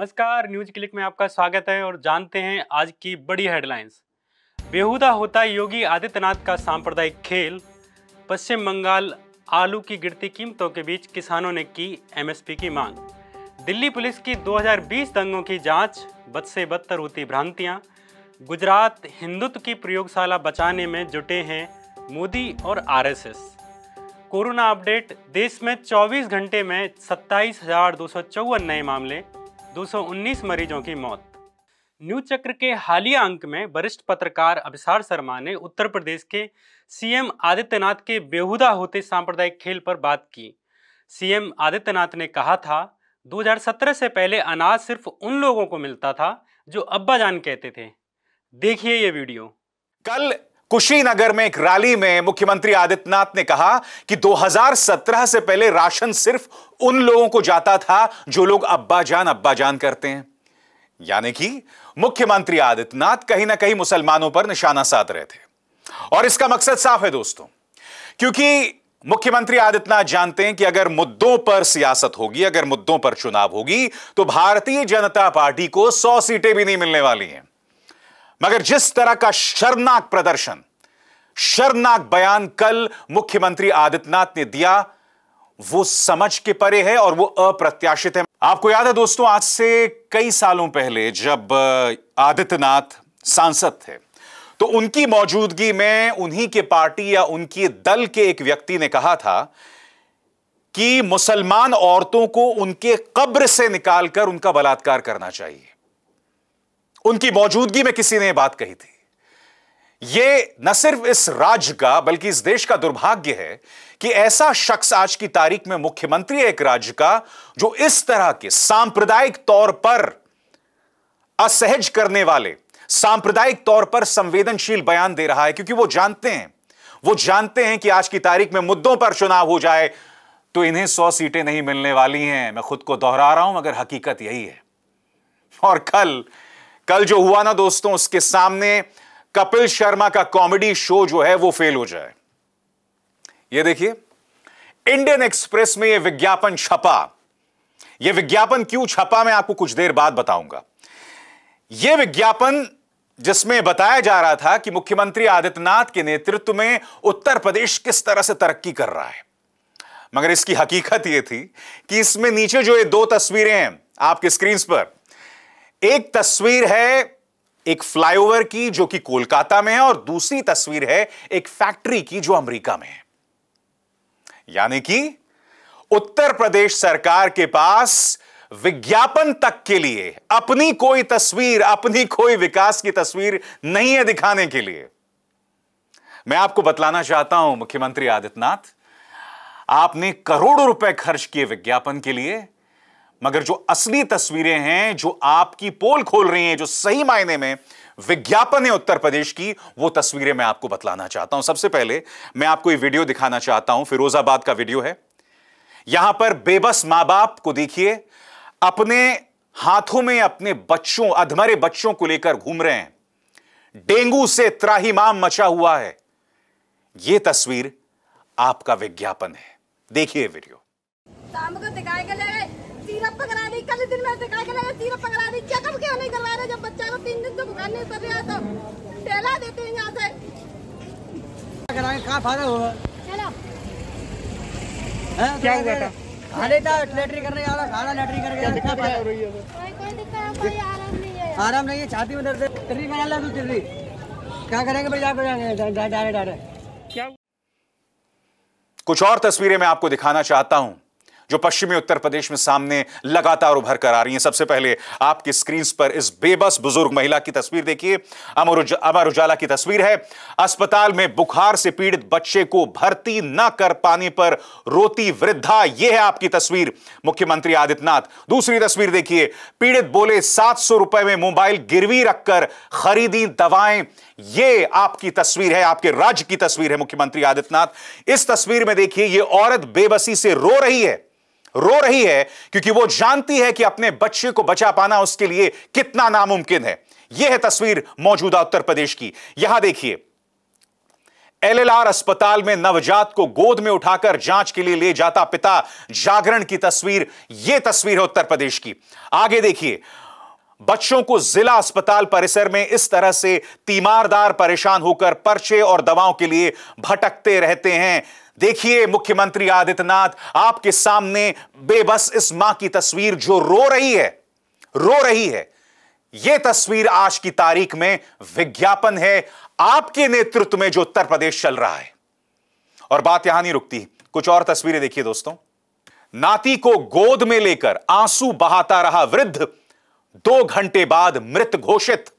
नमस्कार news click में आपका स्वागत है और जानते हैं आज की बड़ी हेडलाइंस बेहुदा होता योगी आदित्यनाथ का सांप्रदायिक खेल पश्चिम बंगाल आलू की गिरती कीमतों के बीच किसानों ने की एमएसपी की मांग दिल्ली पुलिस की 2020 दंगों की जांच बद से बदतर होती भ्रांतियां गुजरात हिंदुत्व की प्रयोगशाला बचाने में जुटे हैं मोदी और आरएसएस कोरोना अपडेट देश में 24 घंटे में सत्ताईस नए मामले 219 मरीजों की मौत न्यूज चक्र के हालिया अंक में वरिष्ठ पत्रकार अभिसार शर्मा ने उत्तर प्रदेश के सीएम आदित्यनाथ के बेहुदा होते सांप्रदायिक खेल पर बात की सीएम आदित्यनाथ ने कहा था 2017 से पहले अनाज सिर्फ उन लोगों को मिलता था जो अब्बा जान कहते थे देखिए ये वीडियो कल कुशीनगर में एक रैली में मुख्यमंत्री आदित्यनाथ ने कहा कि 2017 से पहले राशन सिर्फ उन लोगों को जाता था जो लोग अब्बा जान अब्बा जान करते हैं यानी कि मुख्यमंत्री आदित्यनाथ कहीं ना कहीं मुसलमानों पर निशाना साध रहे थे और इसका मकसद साफ है दोस्तों क्योंकि मुख्यमंत्री आदित्यनाथ जानते हैं कि अगर मुद्दों पर सियासत होगी अगर मुद्दों पर चुनाव होगी तो भारतीय जनता पार्टी को सौ सीटें भी नहीं मिलने वाली हैं मगर जिस तरह का शर्मनाक प्रदर्शन शर्मनाक बयान कल मुख्यमंत्री आदित्यनाथ ने दिया वो समझ के परे है और वो अप्रत्याशित है आपको याद है दोस्तों आज से कई सालों पहले जब आदित्यनाथ सांसद थे तो उनकी मौजूदगी में उन्हीं के पार्टी या उनके दल के एक व्यक्ति ने कहा था कि मुसलमान औरतों को उनके कब्र से निकालकर उनका बलात्कार करना चाहिए उनकी मौजूदगी में किसी ने यह बात कही थी यह न सिर्फ इस राज्य का बल्कि इस देश का दुर्भाग्य है कि ऐसा शख्स आज की तारीख में मुख्यमंत्री है एक राज्य का जो इस तरह के सांप्रदायिक तौर पर असहज करने वाले सांप्रदायिक तौर पर संवेदनशील बयान दे रहा है क्योंकि वो जानते हैं वो जानते हैं कि आज की तारीख में मुद्दों पर चुनाव हो जाए तो इन्हें सौ सीटें नहीं मिलने वाली हैं मैं खुद को दोहरा रहा हूं मगर हकीकत यही है और कल कल जो हुआ ना दोस्तों उसके सामने कपिल शर्मा का कॉमेडी शो जो है वो फेल हो जाए ये देखिए इंडियन एक्सप्रेस में ये विज्ञापन छपा यह विज्ञापन क्यों छपा मैं आपको कुछ देर बाद बताऊंगा यह विज्ञापन जिसमें बताया जा रहा था कि मुख्यमंत्री आदित्यनाथ के नेतृत्व में उत्तर प्रदेश किस तरह से तरक्की कर रहा है मगर इसकी हकीकत यह थी कि इसमें नीचे जो ये दो तस्वीरें हैं आपके स्क्रीन पर एक तस्वीर है एक फ्लाईओवर की जो कि कोलकाता में है और दूसरी तस्वीर है एक फैक्ट्री की जो अमेरिका में है यानी कि उत्तर प्रदेश सरकार के पास विज्ञापन तक के लिए अपनी कोई तस्वीर अपनी कोई विकास की तस्वीर नहीं है दिखाने के लिए मैं आपको बतलाना चाहता हूं मुख्यमंत्री आदित्यनाथ आपने करोड़ों रुपए खर्च किए विज्ञापन के लिए मगर जो असली तस्वीरें हैं जो आपकी पोल खोल रही हैं जो सही मायने में विज्ञापन है उत्तर प्रदेश की वो तस्वीरें मैं आपको बतलाना चाहता हूं सबसे पहले मैं आपको ये वीडियो दिखाना चाहता हूं फिरोजाबाद का वीडियो है यहां पर बेबस मां बाप को देखिए अपने हाथों में अपने बच्चों अधमरे बच्चों को लेकर घूम रहे हैं डेंगू से माम मचा हुआ है यह तस्वीर आपका विज्ञापन है देखिए वीडियो पकड़ा दी कल दिन में दिखा के लाया सीरप पकड़ा रही चेकअप क्यों नहीं करवा रहे जब बच्चा को तीन दिन तो बुखार नहीं उतर रहा था फैला देते हैं यहाँ से कहाँ फायदा होगा तो क्या लेटरी करने आ रहा खाना लेटरी करके क्या रही है कोई दिक्कत कोई आराम नहीं है आराम नहीं है छाती में दर्द है ला क्या करेंगे भाई जाएंगे डायरेक्ट डायरेक्ट क्या कुछ और तस्वीरें मैं आपको दिखाना चाहता हूं जो पश्चिमी उत्तर प्रदेश में सामने लगातार उभर कर आ रही हैं सबसे पहले आपकी स्क्रीन पर इस बेबस बुजुर्ग महिला की तस्वीर देखिए अमर उज, अमर उजाला की तस्वीर है अस्पताल में बुखार से पीड़ित बच्चे को भर्ती न कर पाने पर रोती वृद्धा यह है आपकी तस्वीर मुख्यमंत्री आदित्यनाथ दूसरी तस्वीर देखिए पीड़ित बोले सात सौ रुपए में मोबाइल गिरवी रखकर खरीदी दवाएं ये आपकी तस्वीर है आपके राज्य की तस्वीर है मुख्यमंत्री आदित्यनाथ इस तस्वीर में देखिए ये औरत बेबसी से रो रही है रो रही है क्योंकि वो जानती है कि अपने बच्चे को बचा पाना उसके लिए कितना नामुमकिन है यह है तस्वीर मौजूदा उत्तर प्रदेश की यहां देखिए एलएलआर अस्पताल में नवजात को गोद में उठाकर जांच के लिए ले जाता पिता जागरण की तस्वीर यह तस्वीर है उत्तर प्रदेश की आगे देखिए बच्चों को जिला अस्पताल परिसर में इस तरह से तीमारदार परेशान होकर पर्चे और दवाओं के लिए भटकते रहते हैं देखिए मुख्यमंत्री आदित्यनाथ आपके सामने बेबस इस मां की तस्वीर जो रो रही है रो रही है यह तस्वीर आज की तारीख में विज्ञापन है आपके नेतृत्व में जो उत्तर प्रदेश चल रहा है और बात यहां नहीं रुकती कुछ और तस्वीरें देखिए दोस्तों नाती को गोद में लेकर आंसू बहाता रहा वृद्ध दो घंटे बाद मृत घोषित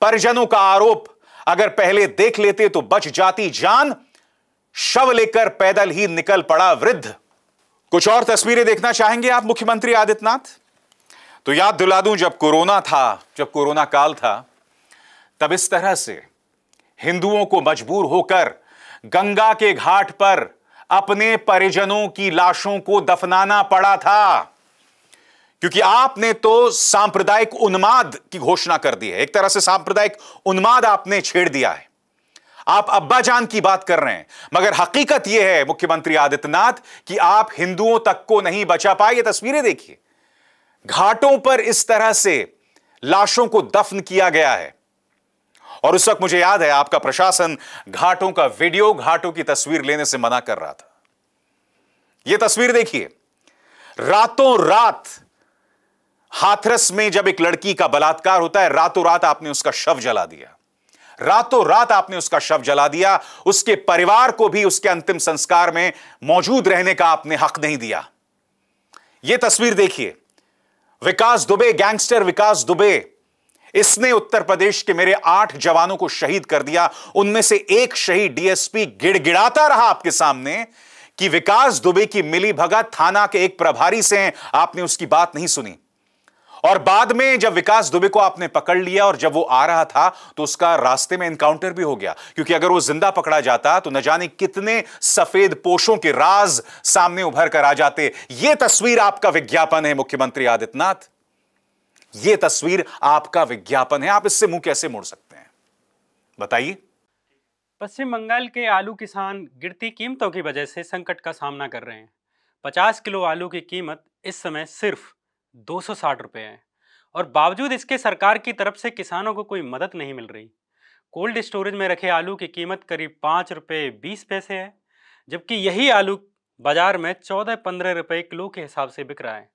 परिजनों का आरोप अगर पहले देख लेते तो बच जाती जान शव लेकर पैदल ही निकल पड़ा वृद्ध कुछ और तस्वीरें देखना चाहेंगे आप मुख्यमंत्री आदित्यनाथ तो याद दिला दूं जब कोरोना था जब कोरोना काल था तब इस तरह से हिंदुओं को मजबूर होकर गंगा के घाट पर अपने परिजनों की लाशों को दफनाना पड़ा था क्योंकि आपने तो सांप्रदायिक उन्माद की घोषणा कर दी है एक तरह से सांप्रदायिक उन्माद आपने छेड़ दिया है आप अब्बा जान की बात कर रहे हैं मगर हकीकत यह है मुख्यमंत्री आदित्यनाथ कि आप हिंदुओं तक को नहीं बचा पाए ये तस्वीरें देखिए घाटों पर इस तरह से लाशों को दफन किया गया है और उस वक्त मुझे याद है आपका प्रशासन घाटों का वीडियो घाटों की तस्वीर लेने से मना कर रहा था यह तस्वीर देखिए रातों रात हाथरस में जब एक लड़की का बलात्कार होता है रातों रात आपने उसका शव जला दिया रातों रात आपने उसका शव जला दिया उसके परिवार को भी उसके अंतिम संस्कार में मौजूद रहने का आपने हक नहीं दिया यह तस्वीर देखिए विकास दुबे गैंगस्टर विकास दुबे इसने उत्तर प्रदेश के मेरे आठ जवानों को शहीद कर दिया उनमें से एक शहीद डीएसपी गिड़गिड़ाता रहा आपके सामने कि विकास दुबे की मिली भगत थाना के एक प्रभारी से हैं आपने उसकी बात नहीं सुनी और बाद में जब विकास दुबे को आपने पकड़ लिया और जब वो आ रहा था तो उसका रास्ते में एनकाउंटर भी हो गया क्योंकि अगर वो जिंदा पकड़ा जाता तो न जाने कितने सफेद पोषों के राज सामने उभर कर आ जाते ये तस्वीर आपका विज्ञापन है मुख्यमंत्री आदित्यनाथ ये तस्वीर आपका विज्ञापन है आप इससे मुंह कैसे मोड़ सकते हैं बताइए पश्चिम बंगाल के आलू किसान गिरती कीमतों की वजह से संकट का सामना कर रहे हैं 50 किलो आलू की कीमत इस समय सिर्फ दो सौ साठ रुपये और बावजूद इसके सरकार की तरफ से किसानों को कोई मदद नहीं मिल रही कोल्ड स्टोरेज में रखे आलू की कीमत करीब पाँच रुपये बीस पैसे है जबकि यही आलू बाज़ार में चौदह पंद्रह रुपये किलो के हिसाब से बिक रहा है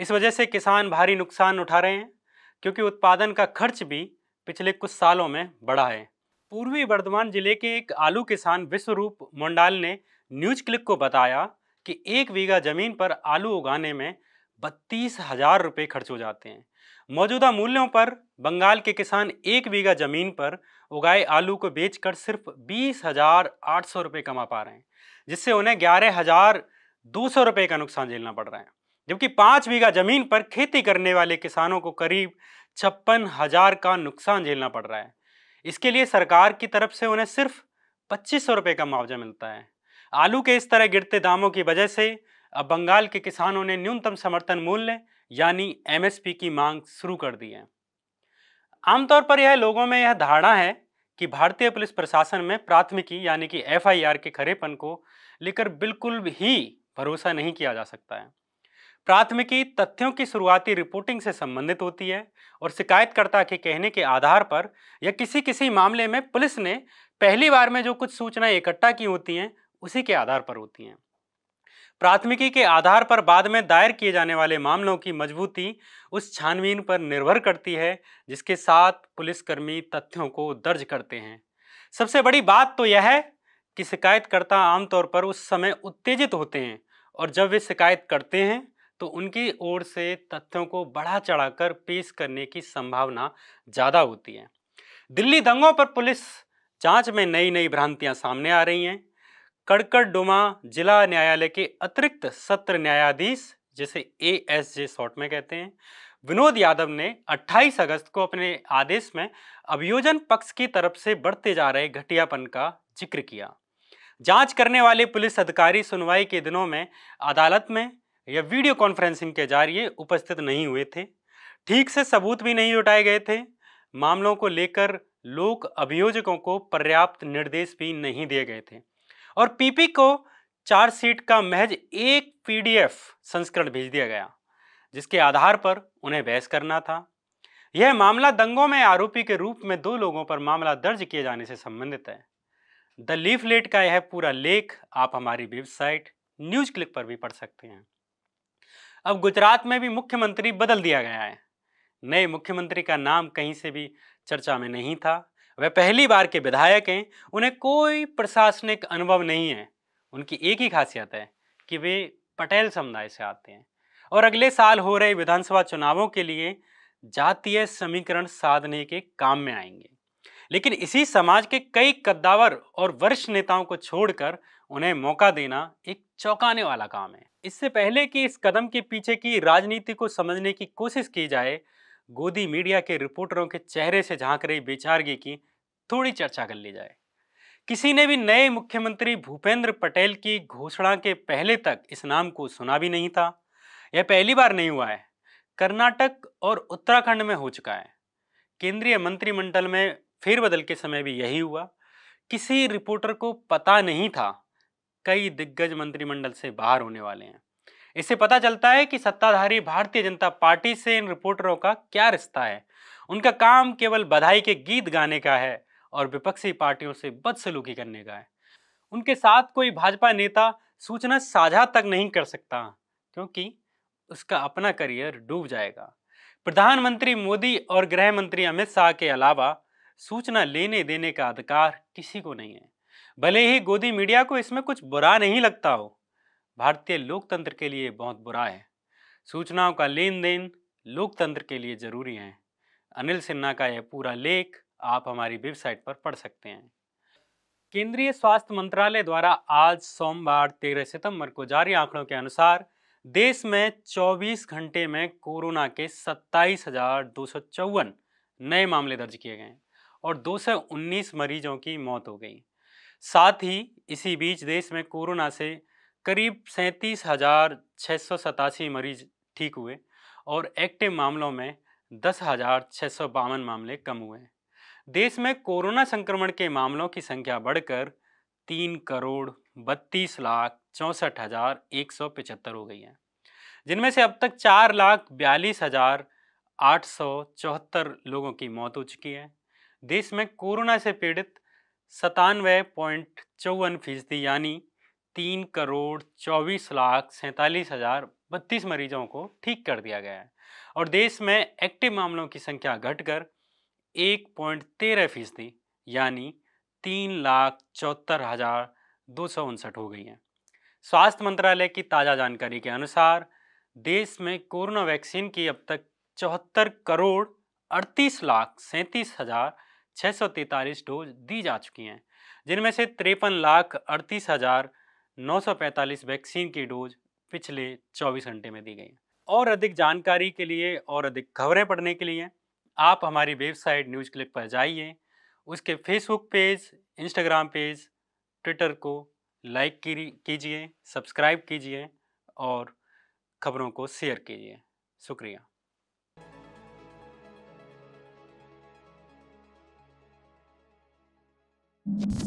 इस वजह से किसान भारी नुकसान उठा रहे हैं क्योंकि उत्पादन का खर्च भी पिछले कुछ सालों में बढ़ा है पूर्वी वर्धमान जिले के एक आलू किसान विश्वरूप मंडाल ने न्यूज क्लिक को बताया कि एक बीघा जमीन पर आलू उगाने में बत्तीस हजार रुपये खर्च हो जाते हैं मौजूदा मूल्यों पर बंगाल के किसान एक बीघा जमीन पर उगाए आलू को बेचकर सिर्फ बीस हजार आठ सौ रुपये कमा पा रहे हैं जिससे उन्हें ग्यारह हजार दो सौ रुपये का नुकसान झेलना पड़ रहा है जबकि पाँच बीघा जमीन पर खेती करने वाले किसानों को करीब छप्पन हजार का नुकसान झेलना पड़ रहा है इसके लिए सरकार की तरफ से उन्हें सिर्फ पच्चीस सौ रुपये का मुआवजा मिलता है आलू के इस तरह गिरते दामों की वजह से अब बंगाल के किसानों ने न्यूनतम समर्थन मूल्य यानी एमएसपी की मांग शुरू कर दी है आमतौर पर यह लोगों में यह धारणा है कि भारतीय पुलिस प्रशासन में प्राथमिकी यानी कि एफआईआर के खरेपन को लेकर बिल्कुल ही भरोसा नहीं किया जा सकता है प्राथमिकी तथ्यों की शुरुआती रिपोर्टिंग से संबंधित होती है और शिकायतकर्ता के कहने के आधार पर या किसी किसी मामले में पुलिस ने पहली बार में जो कुछ सूचनाएं इकट्ठा की होती हैं उसी के आधार पर होती हैं प्राथमिकी के आधार पर बाद में दायर किए जाने वाले मामलों की मजबूती उस छानबीन पर निर्भर करती है जिसके साथ पुलिसकर्मी तथ्यों को दर्ज करते हैं सबसे बड़ी बात तो यह है कि शिकायतकर्ता आमतौर पर उस समय उत्तेजित होते हैं और जब वे शिकायत करते हैं तो उनकी ओर से तथ्यों को बढ़ा चढ़ाकर पेश करने की संभावना ज़्यादा होती है दिल्ली दंगों पर पुलिस जांच में नई नई भ्रांतियां सामने आ रही हैं कड़कड़ डुमा जिला न्यायालय के अतिरिक्त सत्र न्यायाधीश जिसे ए एस जे शॉर्ट में कहते हैं विनोद यादव ने 28 अगस्त को अपने आदेश में अभियोजन पक्ष की तरफ से बढ़ते जा रहे घटियापन का जिक्र किया जांच करने वाले पुलिस अधिकारी सुनवाई के दिनों में अदालत में या वीडियो कॉन्फ्रेंसिंग के जरिए उपस्थित नहीं हुए थे ठीक से सबूत भी नहीं जुटाए गए थे मामलों को लेकर लोक अभियोजकों को पर्याप्त निर्देश भी नहीं दिए गए थे और पीपी को चार सीट का महज एक पीडीएफ संस्करण भेज दिया गया जिसके आधार पर उन्हें बहस करना था यह मामला दंगों में आरोपी के रूप में दो लोगों पर मामला दर्ज किए जाने से संबंधित है द लीफलेट का यह पूरा लेख आप हमारी वेबसाइट न्यूज क्लिक पर भी पढ़ सकते हैं अब गुजरात में भी मुख्यमंत्री बदल दिया गया है नए मुख्यमंत्री का नाम कहीं से भी चर्चा में नहीं था वह पहली बार के विधायक हैं उन्हें कोई प्रशासनिक अनुभव नहीं है उनकी एक ही खासियत है कि वे पटेल समुदाय से आते हैं और अगले साल हो रहे विधानसभा चुनावों के लिए जातीय समीकरण साधने के काम में आएंगे लेकिन इसी समाज के कई कद्दावर और वरिष्ठ नेताओं को छोड़कर उन्हें मौका देना एक चौंकाने वाला काम है इससे पहले कि इस कदम के पीछे की राजनीति को समझने की कोशिश की जाए गोदी मीडिया के रिपोर्टरों के चेहरे से झांक रही बेचारगी की थोड़ी चर्चा कर ली जाए किसी ने भी नए मुख्यमंत्री भूपेंद्र पटेल की घोषणा के पहले तक इस नाम को सुना भी नहीं था यह पहली बार नहीं हुआ है कर्नाटक और उत्तराखंड में हो चुका है केंद्रीय मंत्रिमंडल में फेरबदल के समय भी यही हुआ किसी रिपोर्टर को पता नहीं था कई दिग्गज मंत्रिमंडल से बाहर होने वाले हैं इससे पता चलता है कि सत्ताधारी भारतीय जनता पार्टी से इन रिपोर्टरों का क्या रिश्ता है उनका काम केवल बधाई के गीत गाने का है और विपक्षी पार्टियों से बदसलूकी करने का है उनके साथ कोई भाजपा नेता सूचना साझा तक नहीं कर सकता क्योंकि उसका अपना करियर डूब जाएगा प्रधानमंत्री मोदी और गृह मंत्री अमित शाह के अलावा सूचना लेने देने का अधिकार किसी को नहीं है भले ही गोदी मीडिया को इसमें कुछ बुरा नहीं लगता हो भारतीय लोकतंत्र के लिए बहुत बुरा है सूचनाओं का लेन देन लोकतंत्र के लिए ज़रूरी है अनिल सिन्हा का यह पूरा लेख आप हमारी वेबसाइट पर पढ़ सकते हैं केंद्रीय स्वास्थ्य मंत्रालय द्वारा आज सोमवार तेरह सितंबर को जारी आंकड़ों के अनुसार देश में 24 घंटे में कोरोना के सत्ताईस नए मामले दर्ज किए गए और 219 मरीजों की मौत हो गई साथ ही इसी बीच देश में कोरोना से करीब सैंतीस हज़ार छः सौ सतासी मरीज ठीक हुए और एक्टिव मामलों में दस हज़ार छः सौ बावन मामले कम हुए देश में कोरोना संक्रमण के मामलों की संख्या बढ़कर तीन करोड़ बत्तीस लाख चौंसठ हज़ार एक सौ पचहत्तर हो गई है जिनमें से अब तक चार लाख बयालीस हज़ार आठ सौ चौहत्तर लोगों की मौत हो चुकी है देश में कोरोना से पीड़ित सतानवे पॉइंट चौवन फीसदी यानी तीन करोड़ चौबीस लाख सैंतालीस हज़ार बत्तीस मरीजों को ठीक कर दिया गया है और देश में एक्टिव मामलों की संख्या घटकर एक पॉइंट तेरह फीसदी यानी तीन लाख चौहत्तर हज़ार दो सौ उनसठ हो गई है स्वास्थ्य मंत्रालय की ताज़ा जानकारी के अनुसार देश में कोरोना वैक्सीन की अब तक चौहत्तर करोड़ अड़तीस लाख सैंतीस हज़ार छः सौ तैंतालीस डोज दी जा चुकी हैं जिनमें से तिरपन लाख अड़तीस हज़ार 945 वैक्सीन की डोज पिछले 24 घंटे में दी गई और अधिक जानकारी के लिए और अधिक खबरें पढ़ने के लिए आप हमारी वेबसाइट न्यूज़ क्लिक पर जाइए उसके Facebook page Instagram page Twitter को लाइक कीजिए सब्सक्राइब कीजिए और खबरों को शेयर कीजिए शुक्रिया you